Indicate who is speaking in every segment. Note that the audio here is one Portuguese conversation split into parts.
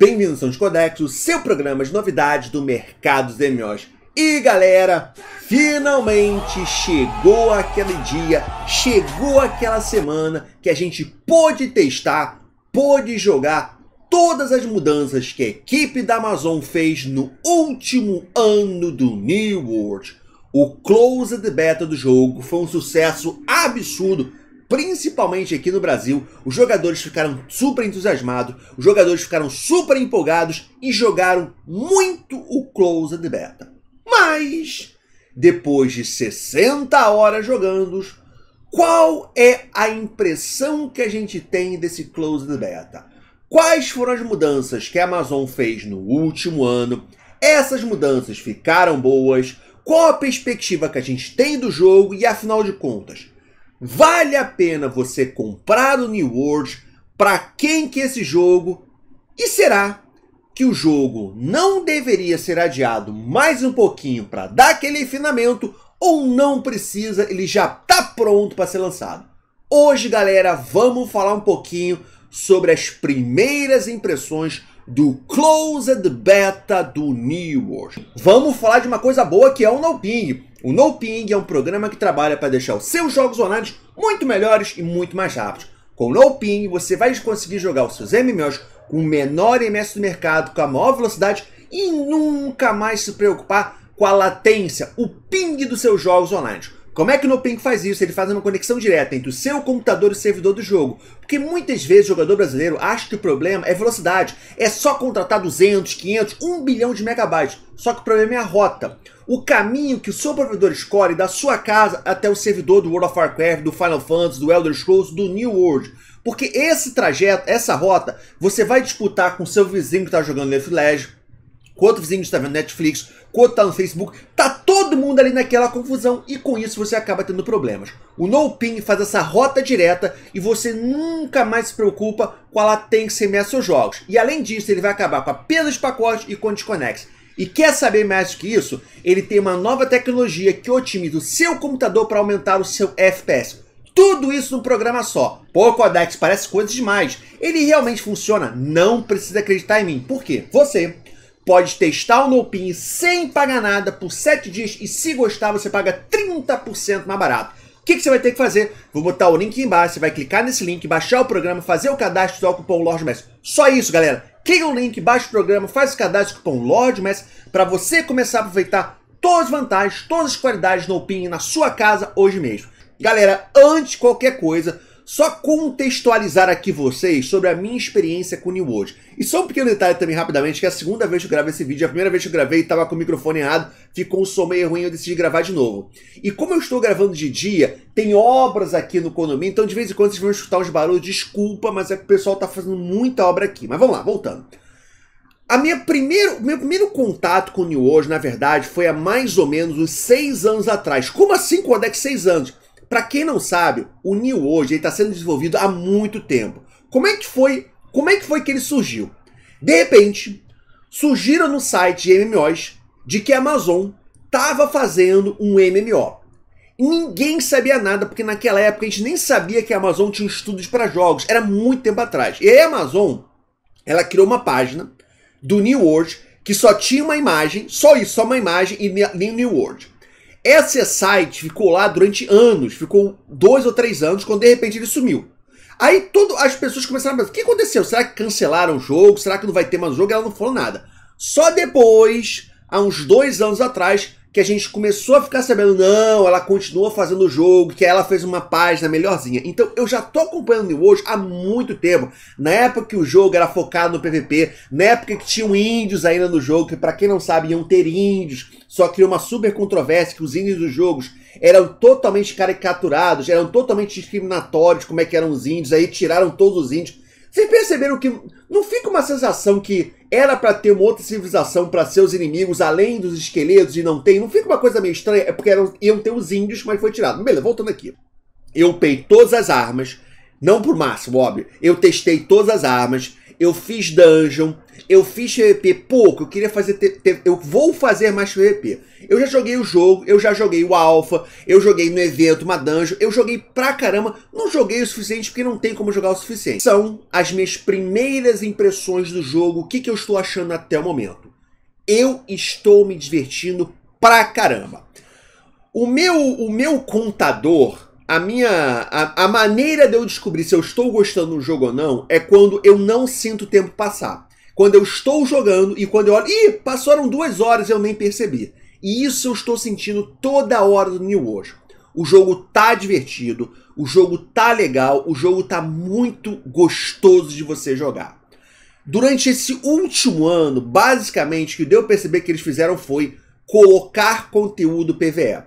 Speaker 1: Bem-vindos ao Codex, o seu programa de novidades do mercado dos MMOs. E galera, finalmente chegou aquele dia, chegou aquela semana que a gente pôde testar, pôde jogar todas as mudanças que a equipe da Amazon fez no último ano do New World. O Closed Beta do jogo foi um sucesso absurdo, principalmente aqui no Brasil, os jogadores ficaram super entusiasmados, os jogadores ficaram super empolgados e jogaram muito o Closed Beta. Mas, depois de 60 horas jogando, qual é a impressão que a gente tem desse Closed Beta? Quais foram as mudanças que a Amazon fez no último ano? Essas mudanças ficaram boas? Qual a perspectiva que a gente tem do jogo e afinal de contas, Vale a pena você comprar o New World? Para quem que esse jogo? E será que o jogo não deveria ser adiado mais um pouquinho para dar aquele refinamento ou não precisa, ele já está pronto para ser lançado? Hoje, galera, vamos falar um pouquinho sobre as primeiras impressões do Closed Beta do New World. Vamos falar de uma coisa boa que é o No Ping. O No Ping é um programa que trabalha para deixar os seus jogos online muito melhores e muito mais rápidos. Com o No Ping, você vai conseguir jogar os seus MMOs com o menor MS do mercado, com a maior velocidade e nunca mais se preocupar com a latência, o ping dos seus jogos online. Como é que o NoPink faz isso? Ele faz uma conexão direta entre o seu computador e o servidor do jogo. Porque muitas vezes o jogador brasileiro acha que o problema é velocidade. É só contratar 200, 500, 1 bilhão de megabytes. Só que o problema é a rota. O caminho que o seu provedor escolhe da sua casa até o servidor do World of Warcraft, do Final Fantasy, do Elder Scrolls, do New World. Porque esse trajeto, essa rota, você vai disputar com seu vizinho que está jogando Left Legend, com outro vizinho que está vendo Netflix, Cota tá no Facebook, tá todo mundo ali naquela confusão e com isso você acaba tendo problemas. O No faz essa rota direta e você nunca mais se preocupa com a latência em seus jogos. E além disso, ele vai acabar com a perda de pacotes e com desconexo. E quer saber mais do que isso? Ele tem uma nova tecnologia que otimiza o seu computador para aumentar o seu FPS. Tudo isso num programa só. Pô, Codex, parece coisa demais. Ele realmente funciona? Não precisa acreditar em mim. Por quê? Você pode testar o NoPin sem pagar nada por 7 dias e se gostar você paga 30% mais barato. O que, que, você vai ter que fazer? Vou botar o link embaixo, você vai clicar nesse link, baixar o programa, fazer o cadastro, e usar o cupom LordMess. Só isso, galera. Clica no link, baixa o programa, faz o cadastro, e cupom LordMess, para você começar a aproveitar todas as vantagens, todas as qualidades do NoPin na sua casa hoje mesmo. Galera, antes de qualquer coisa, só contextualizar aqui vocês sobre a minha experiência com New World. E só um pequeno detalhe também rapidamente, que é a segunda vez que eu gravo esse vídeo, é a primeira vez que eu gravei estava com o microfone errado, ficou um som meio ruim, eu decidi gravar de novo. E como eu estou gravando de dia, tem obras aqui no condomínio, então de vez em quando vocês vão escutar uns barulhos, desculpa, mas é que o pessoal está fazendo muita obra aqui. Mas vamos lá, voltando. A minha primeiro, meu primeiro contato com o New World, na verdade, foi há mais ou menos uns seis anos atrás. Como assim, Kodak, seis anos? Para quem não sabe, o Neo hoje está sendo desenvolvido há muito tempo. Como é que foi? Como é que foi que ele surgiu? De repente, surgiram no site de MMOs de que a Amazon estava fazendo um MMO. ninguém sabia nada, porque naquela época a gente nem sabia que a Amazon tinha estudos para jogos. Era muito tempo atrás. E aí a Amazon, ela criou uma página do New World que só tinha uma imagem, só isso, só uma imagem e New World. Esse site ficou lá durante anos, ficou dois ou três anos, quando de repente ele sumiu. Aí todo, as pessoas começaram a pensar, o que aconteceu? Será que cancelaram o jogo? Será que não vai ter mais jogo? Ela não falou nada. Só depois, há uns dois anos atrás, que a gente começou a ficar sabendo, não, ela continua fazendo o jogo, que ela fez uma página melhorzinha. Então eu já tô acompanhando o hoje há muito tempo. Na época que o jogo era focado no PVP, na época que tinham índios ainda no jogo, que para quem não sabe iam ter índios, só criou uma super controvérsia que os índios dos jogos eram totalmente caricaturados, eram totalmente discriminatórios, como é que eram os índios, aí tiraram todos os índios. Vocês perceberam que não fica uma sensação que era para ter uma outra civilização para seus inimigos, além dos esqueletos, e não tem. Não fica uma coisa meio estranha, é porque eram, iam ter os índios, mas foi tirado. Beleza, voltando aqui. Eu pei todas as armas, não por máximo, óbvio. Eu testei todas as armas, eu fiz dungeon, eu fiz PVP pouco, eu queria fazer. Te, te, eu vou fazer mais PVP. Eu já joguei o jogo, eu já joguei o Alpha, eu joguei no evento, uma dungeon, eu joguei pra caramba, não joguei o suficiente porque não tem como jogar o suficiente. São as minhas primeiras impressões do jogo, o que, que eu estou achando até o momento. Eu estou me divertindo pra caramba. O meu, o meu contador a minha. A, a, maneira de eu descobrir se eu estou gostando do jogo ou não é quando eu não sinto o tempo passar quando eu estou jogando e quando eu olho. Ih, passaram duas horas e eu nem percebi. E isso eu estou sentindo toda hora do New World. O jogo tá divertido, o jogo tá legal, o jogo tá muito gostoso de você jogar. Durante esse último ano, basicamente, o que deu a perceber que eles fizeram foi colocar conteúdo PVE.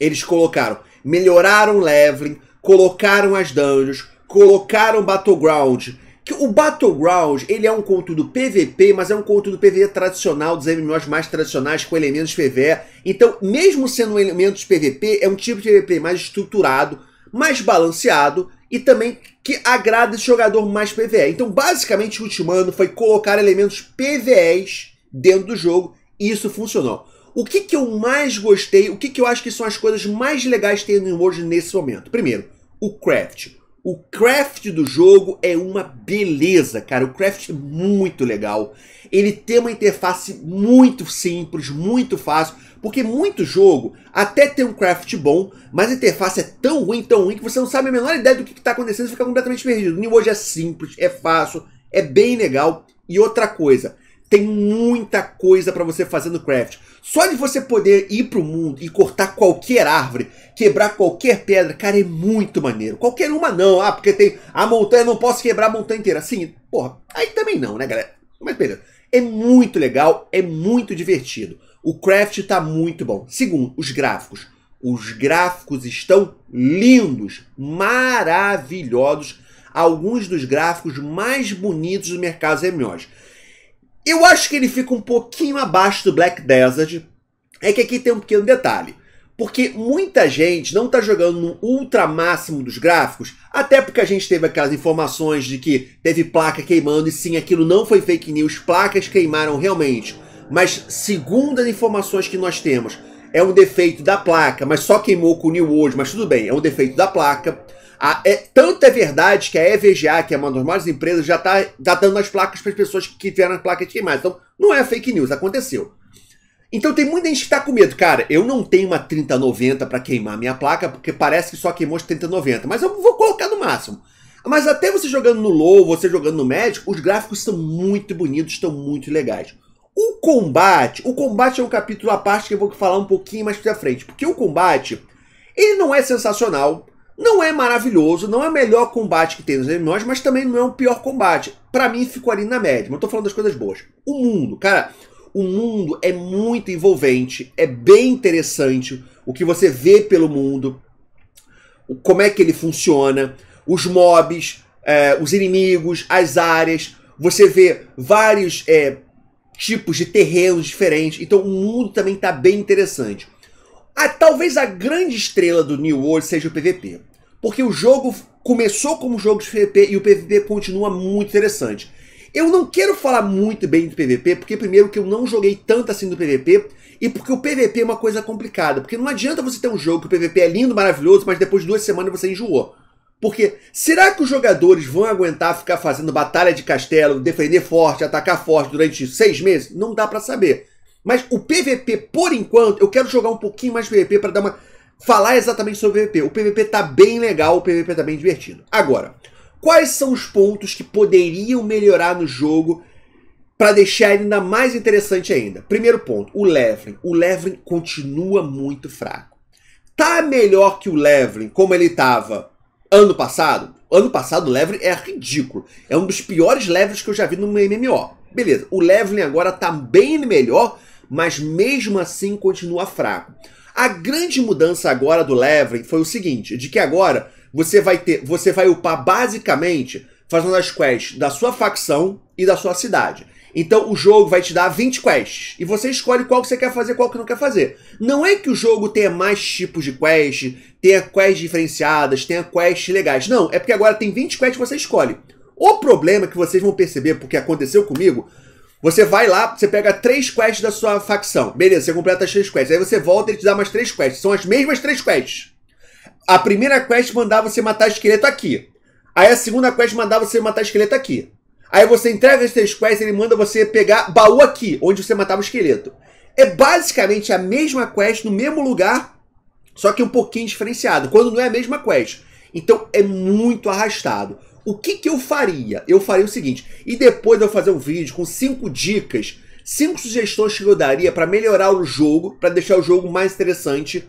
Speaker 1: Eles colocaram, melhoraram o leveling, colocaram as dungeons, colocaram battleground que o Battleground, ele é um conteúdo PVP, mas é um conteúdo PVE tradicional, dos MMOs mais tradicionais, com elementos PVE. Então, mesmo sendo um elementos PVP, é um tipo de PVP mais estruturado, mais balanceado e também que agrada esse jogador mais PVE. Então, basicamente, o último foi colocar elementos PVEs dentro do jogo e isso funcionou. O que, que eu mais gostei, o que, que eu acho que são as coisas mais legais que tem no nesse momento? Primeiro, o crafting o craft do jogo é uma beleza, cara. O craft é muito legal. Ele tem uma interface muito simples, muito fácil, porque muito jogo até tem um craft bom, mas a interface é tão ruim, tão ruim, que você não sabe a menor ideia do que está acontecendo e fica completamente perdido. O nível hoje é simples, é fácil, é bem legal. E outra coisa, tem muita coisa para você fazer no craft. Só de você poder ir pro mundo e cortar qualquer árvore quebrar qualquer pedra, cara, é muito maneiro. Qualquer uma não, ah, porque tem a montanha, não posso quebrar a montanha inteira. assim porra, aí também não, né, galera? Mas beleza. É muito legal, é muito divertido. O craft tá muito bom. Segundo, os gráficos. Os gráficos estão lindos, maravilhosos. Alguns dos gráficos mais bonitos do mercado MMOs. Eu acho que ele fica um pouquinho abaixo do Black Desert. É que aqui tem um pequeno detalhe. Porque muita gente não está jogando no ultra máximo dos gráficos, até porque a gente teve aquelas informações de que teve placa queimando, e sim, aquilo não foi fake news, placas queimaram realmente. Mas, segundo as informações que nós temos, é um defeito da placa, mas só queimou com o New World, mas tudo bem, é um defeito da placa. A, é, tanto é verdade que a EVGA, que é uma das maiores empresas, já está tá dando as placas para as pessoas que tiveram as placas queimadas. Então, não é fake news, aconteceu. Então tem muita gente que tá com medo. Cara, eu não tenho uma 3090 para queimar minha placa, porque parece que só queimou as 3090, mas eu vou colocar no máximo. Mas até você jogando no low, você jogando no médio, os gráficos são muito bonitos, estão muito legais. O combate, o combate é um capítulo à parte que eu vou falar um pouquinho mais pra frente, porque o combate, ele não é sensacional, não é maravilhoso, não é o melhor combate que tem nos MMOs, mas também não é o pior combate. Para mim ficou ali na média, mas eu tô falando das coisas boas. O mundo, cara, o mundo é muito envolvente, é bem interessante o que você vê pelo mundo, como é que ele funciona, os mobs, é, os inimigos, as áreas. Você vê vários é, tipos de terrenos diferentes. Então o mundo também está bem interessante. Ah, talvez a grande estrela do New World seja o PVP. Porque o jogo começou como jogo de PVP e o PVP continua muito interessante. Eu não quero falar muito bem do PVP, porque primeiro que eu não joguei tanto assim do PVP, e porque o PVP é uma coisa complicada. Porque não adianta você ter um jogo que o PVP é lindo, maravilhoso, mas depois de duas semanas você enjoou. Porque será que os jogadores vão aguentar ficar fazendo batalha de castelo, defender forte, atacar forte durante seis meses? Não dá para saber. Mas o PVP, por enquanto, eu quero jogar um pouquinho mais PVP para dar uma falar exatamente sobre o PVP. O PVP tá bem legal, o PVP tá bem divertido. Agora, quais são os pontos que poderiam melhorar no jogo para deixar ainda mais interessante ainda. Primeiro ponto, o leveling. O leveling continua muito fraco. Tá melhor que o leveling como ele tava ano passado? Ano passado o leveling é ridículo. É um dos piores levels que eu já vi no MMO. Beleza, o leveling agora tá bem melhor, mas mesmo assim continua fraco. A grande mudança agora do leveling foi o seguinte, de que agora você vai ter, você vai upar basicamente fazendo as quests da sua facção e da sua cidade. Então o jogo vai te dar 20 quests e você escolhe qual que você quer fazer, qual que não quer fazer. Não é que o jogo tenha mais tipos de quest, tenha quests diferenciadas, tenha quests legais. Não, é porque agora tem 20 quests que você escolhe. O problema que vocês vão perceber, porque aconteceu comigo, você vai lá, você pega três quests da sua facção. Beleza, você completa as três quests. Aí você volta e te dá mais três quests. São as mesmas três quests a primeira quest mandava você matar esqueleto aqui. Aí a segunda quest mandava você matar esqueleto aqui. Aí você entrega as três quests, ele manda você pegar baú aqui, onde você matava o esqueleto. É basicamente a mesma quest no mesmo lugar, só que um pouquinho diferenciado, quando não é a mesma quest. Então é muito arrastado. O que, que eu faria? Eu faria o seguinte, e depois eu fazer um vídeo com cinco dicas, cinco sugestões que eu daria para melhorar o jogo, para deixar o jogo mais interessante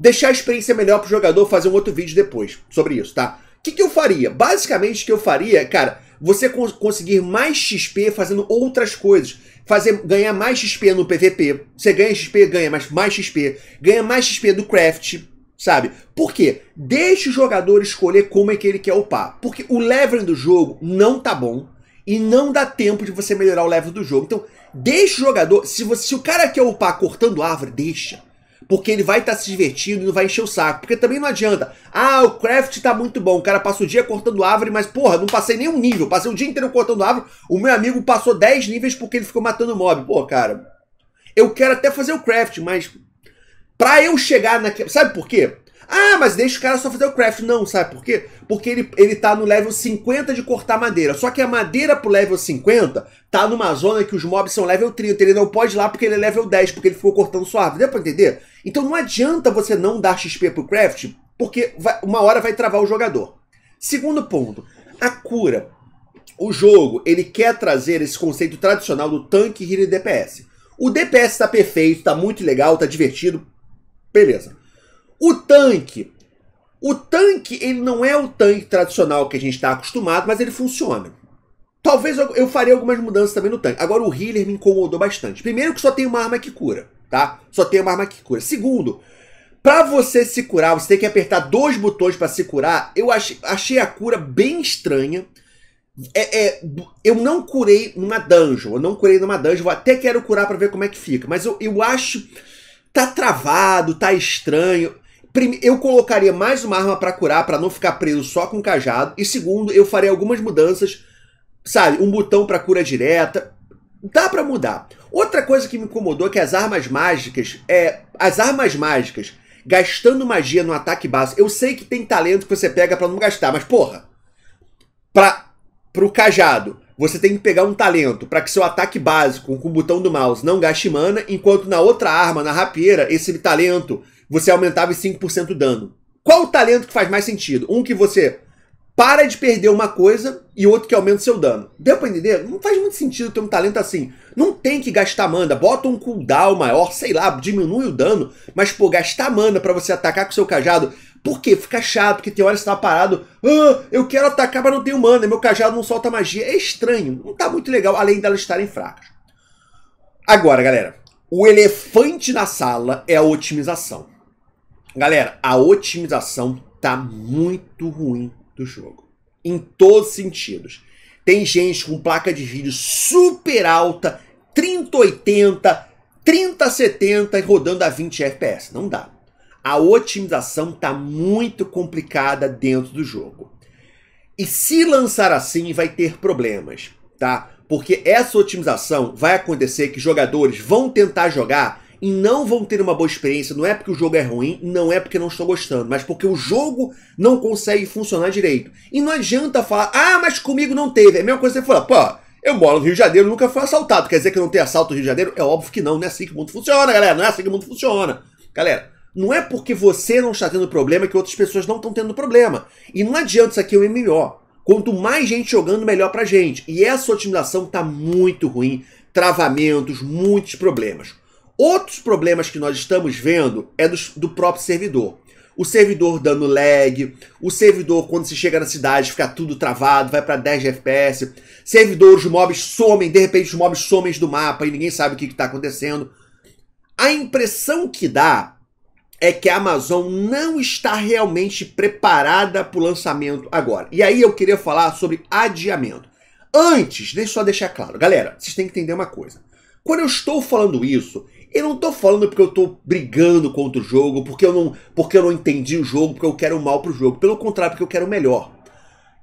Speaker 1: deixar a experiência melhor pro jogador, fazer um outro vídeo depois sobre isso, tá? O que, que, eu faria? Basicamente, o que eu faria, cara, você cons conseguir mais XP fazendo outras coisas. Fazer, ganhar mais XP no PVP. Você ganha XP, ganha mais, mais XP. Ganha mais XP do craft, sabe? Por quê? Deixa o jogador escolher como é que ele quer upar. Porque o leveling do jogo não tá bom e não dá tempo de você melhorar o level do jogo. Então, deixa o jogador... Se, você, se o cara quer upar cortando árvore, deixa porque ele vai estar tá se divertindo e não vai encher o saco. Porque também não adianta. Ah, o craft tá muito bom. O cara passa o dia cortando árvore, mas porra, não passei nenhum nível. Passei o dia inteiro cortando árvore. O meu amigo passou 10 níveis porque ele ficou matando mob. Pô, cara. Eu quero até fazer o craft, mas. Pra eu chegar naquele. Sabe por quê? Ah, mas deixa o cara só fazer o craft. Não, sabe por quê? Porque ele, ele tá no level 50 de cortar madeira. Só que a madeira pro level 50 tá numa zona que os mobs são level 30. Ele não pode ir lá porque ele é level 10, porque ele ficou cortando sua árvore. Deu pra entender? Então não adianta você não dar XP pro craft, porque vai, uma hora vai travar o jogador. Segundo ponto, a cura. O jogo, ele quer trazer esse conceito tradicional do tanque, healer e DPS. O DPS tá perfeito, tá muito legal, tá divertido. Beleza. O tanque. O tanque, ele não é o tanque tradicional que a gente está acostumado, mas ele funciona. Talvez eu, eu faria algumas mudanças também no tanque. Agora, o healer me incomodou bastante. Primeiro que só tem uma arma que cura, tá? Só tem uma arma que cura. Segundo, para você se curar, você tem que apertar dois botões para se curar. Eu achei, achei a cura bem estranha. É, é, eu não curei numa dungeon, eu não curei numa dungeon, até quero curar para ver como é que fica, mas eu, eu acho tá travado, tá estranho eu colocaria mais uma arma para curar, para não ficar preso só com o cajado. E segundo, eu faria algumas mudanças, sabe? Um botão para cura direta. Dá para mudar. Outra coisa que me incomodou é que as armas mágicas, é, as armas mágicas gastando magia no ataque básico. Eu sei que tem talento que você pega para não gastar, mas porra, para pro cajado, você tem que pegar um talento para que seu ataque básico com o botão do mouse não gaste mana, enquanto na outra arma, na rapieira, esse talento você aumentava em 5% o dano. Qual o talento que faz mais sentido? Um que você para de perder uma coisa e outro que aumenta o seu dano. Deu pra entender? Não faz muito sentido ter um talento assim. Não tem que gastar mana. Bota um cooldown maior, sei lá, diminui o dano. Mas, pô, gastar mana para você atacar com seu cajado. Por quê? Fica chato, porque tem hora que você tá parado. Ah, eu quero atacar, mas não tenho mana. Meu cajado não solta magia. É estranho. Não tá muito legal, além delas estarem fracas. Agora, galera. O elefante na sala é a otimização. Galera, a otimização tá muito ruim do jogo. Em todos os sentidos. Tem gente com placa de vídeo super alta, 3080, 3070 e rodando a 20 FPS. Não dá. A otimização tá muito complicada dentro do jogo. E se lançar assim, vai ter problemas, tá? Porque essa otimização vai acontecer que jogadores vão tentar jogar e não vão ter uma boa experiência. Não é porque o jogo é ruim, não é porque não estou gostando, mas porque o jogo não consegue funcionar direito. E não adianta falar, ah, mas comigo não teve. É a mesma coisa que você falar, pô, eu moro no Rio de Janeiro, nunca fui assaltado. Quer dizer que não tem assalto no Rio de Janeiro? É óbvio que não, não é assim que o mundo funciona, galera. Não é assim que o mundo funciona. Galera, não é porque você não está tendo problema que outras pessoas não estão tendo problema. E não adianta isso aqui é um MMO. Quanto mais gente jogando, melhor pra gente. E essa otimização tá muito ruim. Travamentos, muitos problemas. Outros problemas que nós estamos vendo é do, do próprio servidor. O servidor dando lag, o servidor quando se chega na cidade fica tudo travado, vai para 10 FPS, servidor, os mobs somem, de repente os mobs somem do mapa e ninguém sabe o que está acontecendo. A impressão que dá é que a Amazon não está realmente preparada para o lançamento agora. E aí eu queria falar sobre adiamento. Antes, deixa eu só deixar claro, galera, vocês têm que entender uma coisa. Quando eu estou falando isso, eu não tô falando porque eu tô brigando contra o jogo, porque eu não, porque eu não entendi o jogo, porque eu quero mal mal pro jogo. Pelo contrário, porque eu quero o melhor.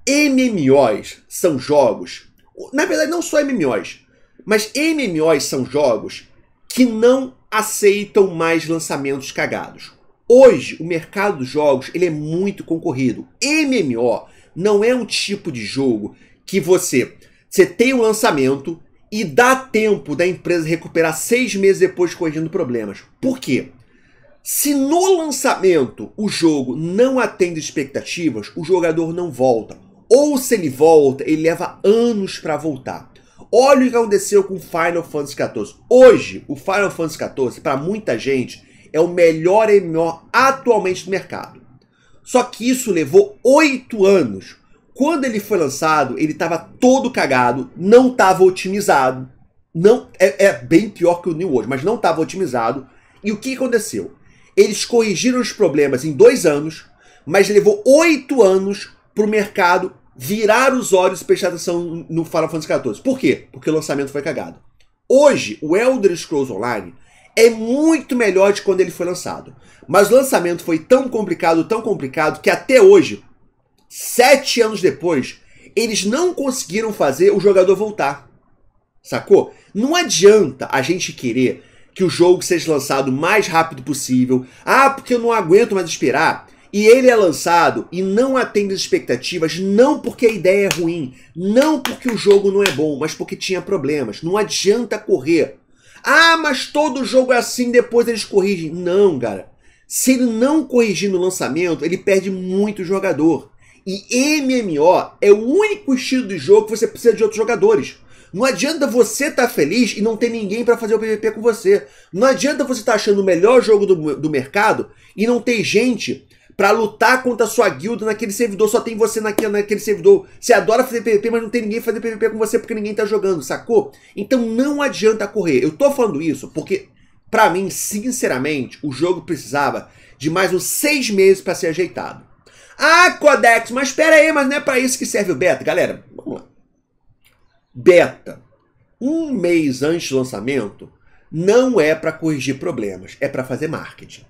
Speaker 1: MMOs são jogos. Na verdade, não só MMOs, mas MMOs são jogos que não aceitam mais lançamentos cagados. Hoje, o mercado dos jogos ele é muito concorrido. MMO não é um tipo de jogo que você, você tem um lançamento, e dá tempo da empresa recuperar seis meses depois corrigindo problemas. Por quê? Se no lançamento o jogo não atende expectativas, o jogador não volta. Ou se ele volta, ele leva anos para voltar. Olha o que aconteceu com Final Fantasy XIV. Hoje, o Final Fantasy XIV, para muita gente, é o melhor MMO atualmente do mercado. Só que isso levou oito anos quando ele foi lançado, ele estava todo cagado, não estava otimizado. Não é, é, bem pior que o New World, mas não estava otimizado. E o que aconteceu? Eles corrigiram os problemas em dois anos, mas levou oito anos para o mercado virar os olhos e prestar atenção no Final Fantasy XIV. Por quê? Porque o lançamento foi cagado. Hoje, o Elder Scrolls Online é muito melhor de quando ele foi lançado. Mas o lançamento foi tão complicado, tão complicado, que até hoje Sete anos depois, eles não conseguiram fazer o jogador voltar. Sacou? Não adianta a gente querer que o jogo seja lançado o mais rápido possível. Ah, porque eu não aguento mais esperar. E ele é lançado e não atende as expectativas, não porque a ideia é ruim, não porque o jogo não é bom, mas porque tinha problemas. Não adianta correr. Ah, mas todo jogo é assim, depois eles corrigem. Não, cara. Se ele não corrigir no lançamento, ele perde muito jogador. E MMO é o único estilo de jogo que você precisa de outros jogadores. Não adianta você estar tá feliz e não ter ninguém para fazer o PVP com você. Não adianta você estar tá achando o melhor jogo do, do mercado e não ter gente para lutar contra a sua guilda naquele servidor. Só tem você naquele, naquele servidor. Você adora fazer PVP, mas não tem ninguém fazer PVP com você porque ninguém tá jogando, sacou? Então não adianta correr. Eu tô falando isso porque, para mim, sinceramente, o jogo precisava de mais uns seis meses para ser ajeitado. Ah, Codex, mas espera aí, mas não é para isso que serve o beta. Galera, vamos lá. Beta, um mês antes do lançamento, não é para corrigir problemas, é para fazer marketing.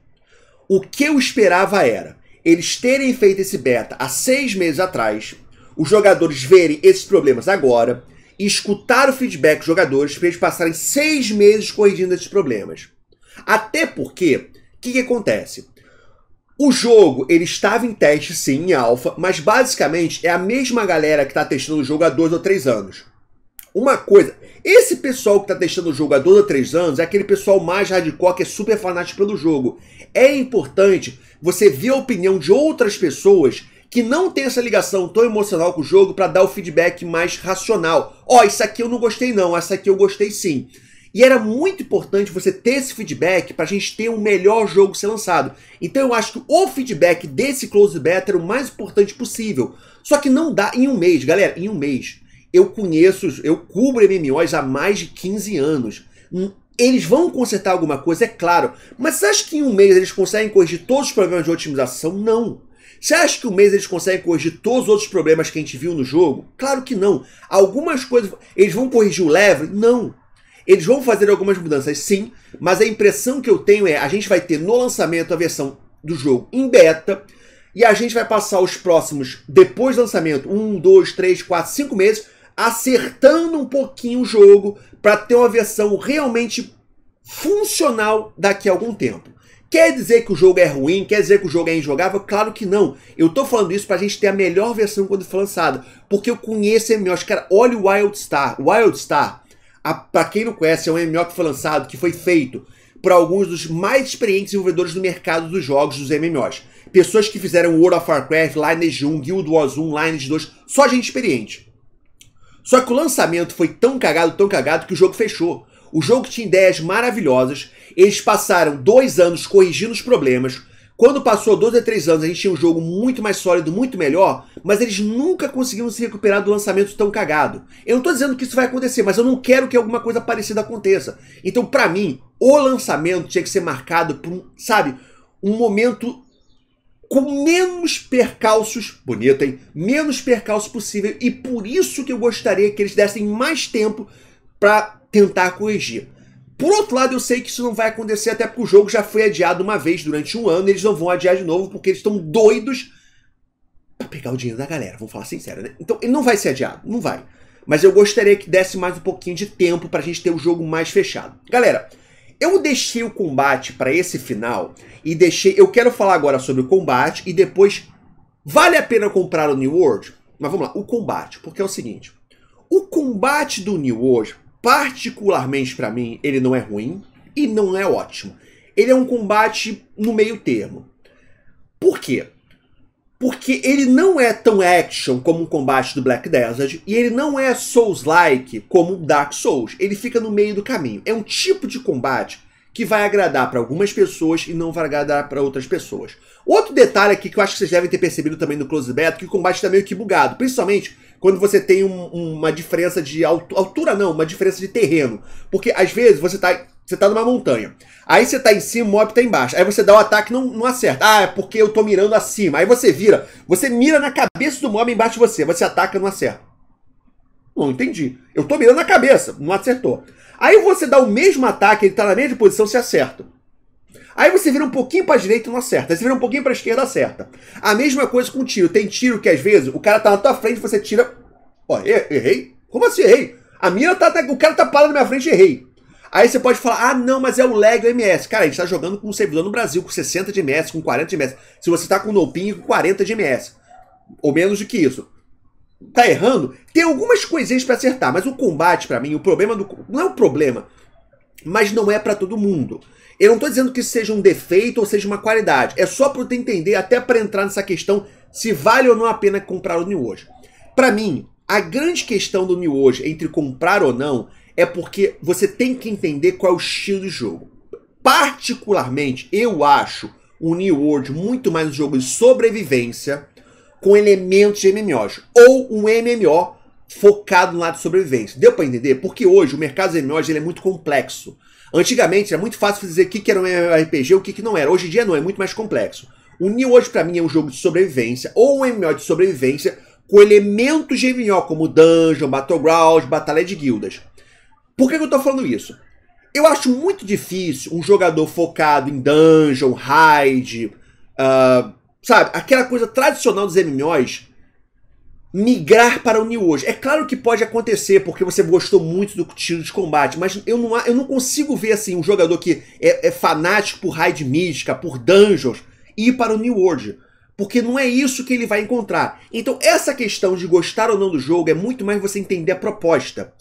Speaker 1: O que eu esperava era eles terem feito esse beta há seis meses atrás, os jogadores verem esses problemas agora, e escutar o feedback dos jogadores para eles passarem seis meses corrigindo esses problemas. Até porque, o que, que acontece? O jogo, ele estava em teste sim, em alfa, mas basicamente é a mesma galera que está testando o jogo há dois ou três anos. Uma coisa, esse pessoal que está testando o jogo há dois ou três anos é aquele pessoal mais hardcore que é super fanático pelo jogo. É importante você ver a opinião de outras pessoas que não tem essa ligação tão emocional com o jogo para dar o feedback mais racional. Ó, oh, isso aqui eu não gostei não, essa aqui eu gostei sim. E era muito importante você ter esse feedback para a gente ter o um melhor jogo ser lançado. Então eu acho que o feedback desse close beta era o mais importante possível. Só que não dá em um mês, galera, em um mês. Eu conheço, eu cubro MMOs há mais de 15 anos. Hum, eles vão consertar alguma coisa, é claro. Mas você acha que em um mês eles conseguem corrigir todos os problemas de otimização? Não. Você acha que um mês eles conseguem corrigir todos os outros problemas que a gente viu no jogo? Claro que não. Algumas coisas. Eles vão corrigir o level? Não. Eles vão fazer algumas mudanças, sim, mas a impressão que eu tenho é a gente vai ter no lançamento a versão do jogo em beta e a gente vai passar os próximos, depois do lançamento, um, dois, três, quatro, cinco meses, acertando um pouquinho o jogo para ter uma versão realmente funcional daqui a algum tempo. Quer dizer que o jogo é ruim? Quer dizer que o jogo é injogável? Claro que não. Eu tô falando isso pra gente ter a melhor versão quando for lançada. Porque eu conheço MMOs. Cara, olha o Wildstar. Wildstar para quem não conhece, é um MMO que foi lançado, que foi feito por alguns dos mais experientes desenvolvedores do mercado dos jogos dos MMOs. Pessoas que fizeram World of Warcraft, Lineage 1, Guild Wars 1, Lineage 2, só gente experiente. Só que o lançamento foi tão cagado, tão cagado, que o jogo fechou. O jogo tinha ideias maravilhosas, eles passaram dois anos corrigindo os problemas, quando passou dois a três anos, a gente tinha um jogo muito mais sólido, muito melhor, mas eles nunca conseguiram se recuperar do lançamento tão cagado. Eu não estou dizendo que isso vai acontecer, mas eu não quero que alguma coisa parecida aconteça. Então, para mim, o lançamento tinha que ser marcado por um, sabe, um momento com menos percalços, bonito, hein? Menos percalços possível, e por isso que eu gostaria que eles dessem mais tempo para tentar corrigir. Por outro lado, eu sei que isso não vai acontecer, até porque o jogo já foi adiado uma vez durante um ano, eles não vão adiar de novo, porque eles estão doidos pra pegar o dinheiro da galera, vamos falar sincero, né? Então, ele não vai ser adiado, não vai. Mas eu gostaria que desse mais um pouquinho de tempo pra gente ter o jogo mais fechado. Galera, eu deixei o combate para esse final e deixei. Eu quero falar agora sobre o combate e depois. Vale a pena comprar o New World? Mas vamos lá, o combate, porque é o seguinte: o combate do New World Particularmente para mim, ele não é ruim e não é ótimo. Ele é um combate no meio termo. Por quê? Porque ele não é tão action como o combate do Black Desert e ele não é Souls-like como o Dark Souls. Ele fica no meio do caminho. É um tipo de combate que vai agradar para algumas pessoas e não vai agradar para outras pessoas. Outro detalhe aqui que eu acho que vocês devem ter percebido também no Close Beta, que o combate está meio que bugado, principalmente quando você tem um, uma diferença de altura, altura não, uma diferença de terreno. Porque às vezes você tá, você tá numa montanha. Aí você tá em cima, o mob tá embaixo. Aí você dá o ataque não não acerta. Ah, é porque eu tô mirando acima. Aí você vira, você mira na cabeça do mob embaixo de você, você ataca não acerta. Não entendi. Eu tô mirando na cabeça, não acertou. Aí você dá o mesmo ataque, ele tá na mesma posição, se acerta. Aí você vira um pouquinho pra direita e não acerta. Aí você vira um pouquinho pra esquerda e acerta. A mesma coisa com tiro. Tem tiro que às vezes o cara tá na tua frente e você tira. Ó, errei? Como assim errei? A mira tá, tá. O cara tá parado na minha frente e errei. Aí você pode falar, ah, não, mas é o lag o MS. Cara, a gente tá jogando com um servidor no Brasil, com 60 de MS, com 40 de MS. Se você tá com um Nopin, com 40 de MS. Ou menos do que isso. Tá errando? Tem algumas coisinhas para acertar, mas o combate, para mim, o problema do. Não é o problema, mas não é para todo mundo. Eu não estou dizendo que isso seja um defeito ou seja uma qualidade. É só para eu entender, até para entrar nessa questão, se vale ou não a pena comprar o New hoje. Para mim, a grande questão do New hoje entre comprar ou não é porque você tem que entender qual é o estilo do jogo. Particularmente, eu acho o New World muito mais um jogo de sobrevivência com elementos de MMOs ou um MMO focado no lado de sobrevivência. Deu para entender? Porque hoje o mercado de MMOs ele é muito complexo. Antigamente era muito fácil dizer o que, que era um MMORPG e o que, que não era. Hoje em dia não, é muito mais complexo. O Nioh hoje para mim é um jogo de sobrevivência ou um MMO de sobrevivência com elementos de MMO como Dungeon, Battleground, Batalha de Guildas. Por que, que eu tô falando isso? Eu acho muito difícil um jogador focado em Dungeon, Raid, uh, sabe, aquela coisa tradicional dos MMOs migrar para o New World É claro que pode acontecer, porque você gostou muito do estilo de combate, mas eu não, eu não consigo ver assim um jogador que é, é fanático por raid mística, por dungeons, ir para o New World. Porque não é isso que ele vai encontrar. Então essa questão de gostar ou não do jogo é muito mais você entender a proposta.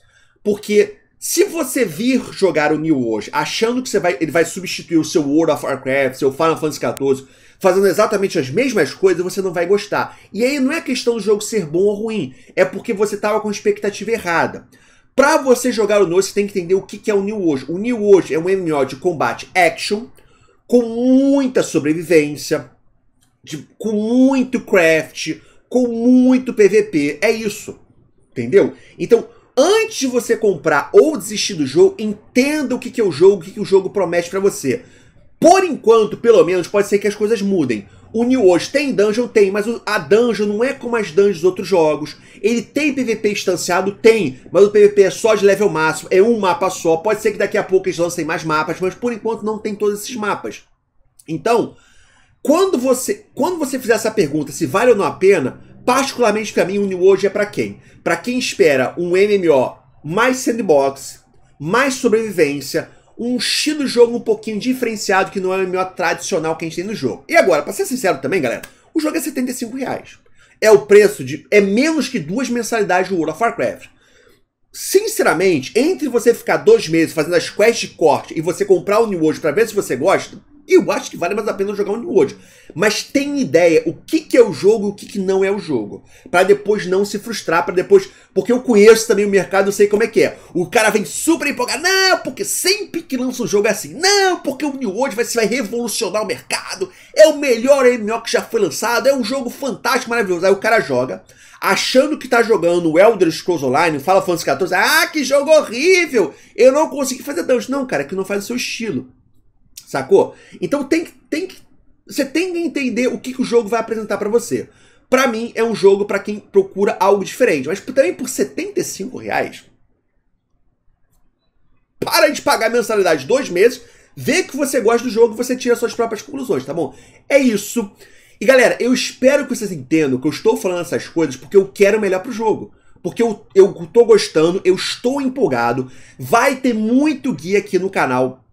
Speaker 1: Porque se você vir jogar o New hoje, achando que você vai, ele vai substituir o seu World of Warcraft, seu Final Fantasy XIV, fazendo exatamente as mesmas coisas, você não vai gostar. E aí não é questão do jogo ser bom ou ruim, é porque você estava com a expectativa errada. Para você jogar o New você tem que entender o que é o New hoje. O New hoje é um MMO de combate action, com muita sobrevivência, de, com muito craft, com muito PVP. É isso. Entendeu? Então, antes de você comprar ou desistir do jogo, entenda o que, que é o jogo, o que, que o jogo promete para você. Por enquanto, pelo menos, pode ser que as coisas mudem. O New hoje tem dungeon? Tem, mas a dungeon não é como as dungeons dos outros jogos. Ele tem PVP instanciado? Tem, mas o PVP é só de level máximo, é um mapa só. Pode ser que daqui a pouco eles lancem mais mapas, mas por enquanto não tem todos esses mapas. Então, quando você, quando você fizer essa pergunta se vale ou não a pena, Particularmente para mim, o New World é para quem? Para quem espera um MMO mais sandbox, mais sobrevivência, um estilo de jogo um pouquinho diferenciado que não é o MMO tradicional que a gente tem no jogo. E agora, para ser sincero também, galera, o jogo é 75 reais. É o preço de. É menos que duas mensalidades do World of Warcraft. Sinceramente, entre você ficar dois meses fazendo as quests de corte e você comprar o New World para ver se você gosta, eu acho que vale mais a pena jogar um New World. Mas tem ideia o que, que é o jogo e o que, que não é o jogo. para depois não se frustrar, para depois. Porque eu conheço também o mercado, eu sei como é que é. O cara vem super empolgado. Não, porque sempre que lança um jogo é assim. Não, porque o New World vai, vai revolucionar o mercado. É o melhor MMO que já foi lançado. É um jogo fantástico, maravilhoso. Aí o cara joga achando que tá jogando o Elder Scrolls Online, Fala Fantasy 14, ah, que jogo horrível! Eu não consegui fazer dungeon. Não, cara, é que não faz o seu estilo. Sacou? Então tem que. Tem que você tem que entender o que, que o jogo vai apresentar para você. Para mim, é um jogo para quem procura algo diferente. Mas também por 75 reais. Para de pagar mensalidade dois meses, vê que você gosta do jogo e você tira suas próprias conclusões, tá bom? É isso. E galera, eu espero que vocês entendam que eu estou falando essas coisas porque eu quero melhor pro jogo. Porque eu, eu tô gostando, eu estou empolgado. Vai ter muito guia aqui no canal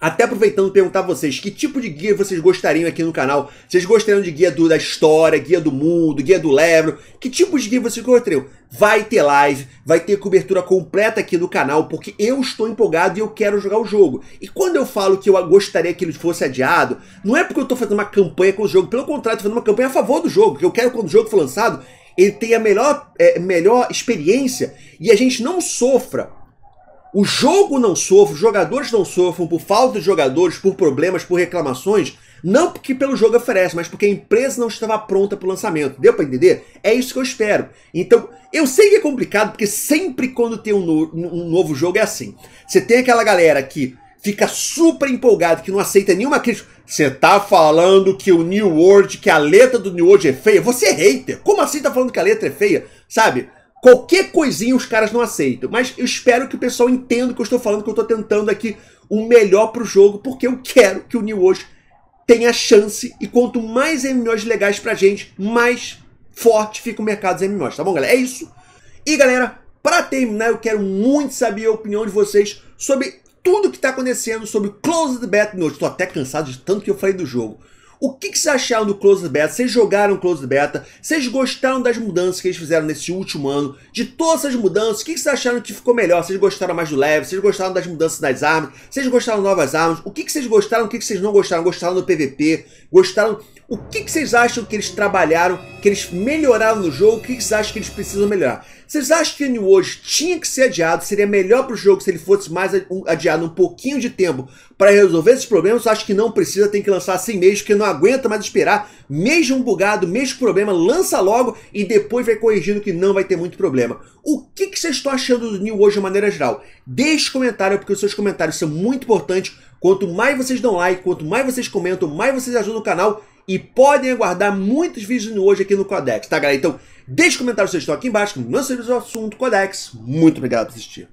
Speaker 1: até aproveitando perguntar a vocês que tipo de guia vocês gostariam aqui no canal. Vocês gostariam de guia do, da história, guia do mundo, guia do Lebro? Que tipo de guia vocês gostariam? Vai ter live, vai ter cobertura completa aqui no canal, porque eu estou empolgado e eu quero jogar o jogo. E quando eu falo que eu gostaria que ele fosse adiado, não é porque eu estou fazendo uma campanha com o jogo, pelo contrário, estou fazendo uma campanha a favor do jogo, que eu quero quando o jogo for lançado, ele tenha a melhor, é, melhor experiência e a gente não sofra o jogo não sofre, os jogadores não sofrem por falta de jogadores, por problemas, por reclamações, não porque pelo jogo oferece, mas porque a empresa não estava pronta para o lançamento. Deu para entender? É isso que eu espero. Então, eu sei que é complicado, porque sempre quando tem um, no, um novo jogo é assim. Você tem aquela galera que fica super empolgado, que não aceita nenhuma crítica. Você tá falando que o New World, que a letra do New World é feia? Você é hater. Como assim tá falando que a letra é feia? Sabe? Qualquer coisinha os caras não aceitam, mas eu espero que o pessoal entenda o que eu estou falando, que eu estou tentando aqui o melhor para o jogo, porque eu quero que o New World tenha chance e quanto mais MMOs legais pra gente, mais forte fica o mercado dos MMOs, tá bom, galera? É isso. E, galera, para terminar, eu quero muito saber a opinião de vocês sobre tudo que está acontecendo sobre Closed New Note. Estou até cansado de tanto que eu falei do jogo. O que, que vocês acharam do Closed Beta? Vocês jogaram o Closed Beta? Vocês gostaram das mudanças que eles fizeram nesse último ano? De todas essas mudanças, o que, que vocês acharam que ficou melhor? Vocês gostaram mais do leve? Vocês gostaram das mudanças nas armas? Vocês gostaram de novas armas? O que, que vocês gostaram? O que, que vocês não gostaram? Gostaram do PVP? Gostaram... O que, que vocês acham que eles trabalharam? Que eles melhoraram no jogo? O que, que vocês acham que eles precisam melhorar? Vocês acham que o New hoje tinha que ser adiado? Seria melhor para o jogo se ele fosse mais adiado um pouquinho de tempo para resolver esses problemas? Acho que não precisa, tem que lançar assim mesmo, porque não aguenta mais esperar. Mesmo bugado, mesmo problema, lança logo e depois vai corrigindo que não vai ter muito problema. O que, que vocês estão achando do New hoje de maneira geral? Deixe comentário, porque os seus comentários são muito importantes. Quanto mais vocês dão like, quanto mais vocês comentam, mais vocês ajudam o canal e podem aguardar muitos vídeos hoje aqui no Codex, tá, galera? Então, deixe se vocês estão aqui embaixo, não lançamento é o assunto Codex. Muito obrigado por assistir.